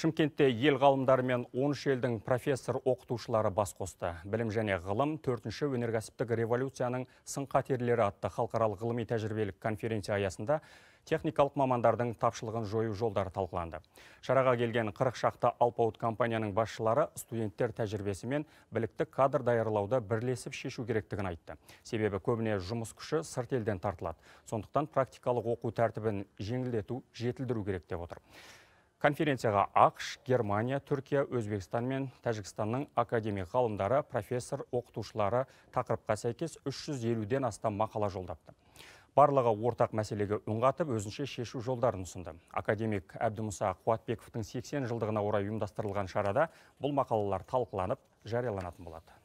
Шымкентте ел ғалымдары мен 13 елдің профессор оқытушылары бас қосты. Білім және ғылым 4-ші өнеркәсіптік революцияның сын қатерлері атты халықаралық ғылыми тәжірибелік конференция аясында техникалық мамандардың тапшылығын жою жолдары талқыланды. Шараға келген 40 шақты алпауыт компанияның басшылары студенттер тәжірибесі мен білікті кадр даярлауды бірлесіп шешу керектігін айтты. Себебі көбіне жұмыс күші сырт елден тартылады. Сондықтан практикалық оқу тәртібін жеңілдету, жетілдіру керек деп отыр. Конференцияға Ақш, Германия, Түркия, Өзбекстан мен Тәжікстанның академик ғалымдары, профессор, оқытушылары тақырыпқа сәйкес 350-ден астам мақала жолдапты. Барлығы ортақ мәселеге үнғатып, өзінше шешу жолдарын ұсынды. Академик Әбдімұса Қуатбековтың 80 жылдығына орай ұйымдастырылған шарада бұл мақалалар талқыланып, жарияланатын болады.